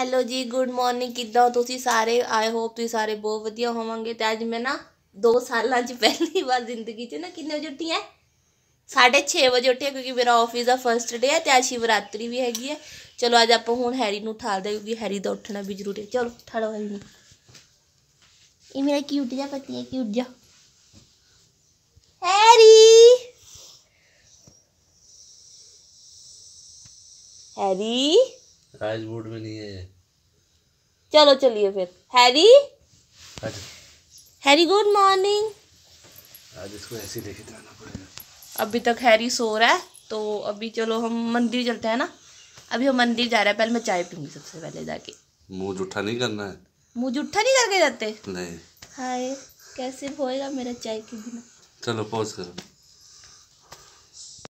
hello जी good morning किदा सारे आए हो तुम सारे बहुत वाइया होवोंगे तो अज मैं ना दो साल पहली बार जिंदगी ना कि बजे उठी है साढ़े छे बजे उठी क्योंकि मेरा ऑफिस का फर्स्ट डे है तो अच्छ शिवरात्रि भी हैगी है चलो अज आप हूँ हैरी उठाल दें क्योंकि हैरी का उठना भी जरूरी है चलो उठा लो हैरी मेरा क्यूट जहा पति है क्यूट जहा हैरी हैरी राइस बोर्ड में नहीं है चलो चलिए फिर हैरी हैरी गुड मॉर्निंग आज इसको ऐसे लेके जाना पड़ेगा अभी तक हैरी सो रहा है तो अभी चलो हम मंदिर चलते हैं ना अभी हम मंदिर जा रहे हैं पहले मैं चाय पीऊंगी सबसे पहले जाके मुंह जूठा नहीं करना है मुंह जूठा नहीं करके जाते नहीं हाय कैसे होएगा मेरा चाय के बिना चलो पॉज करो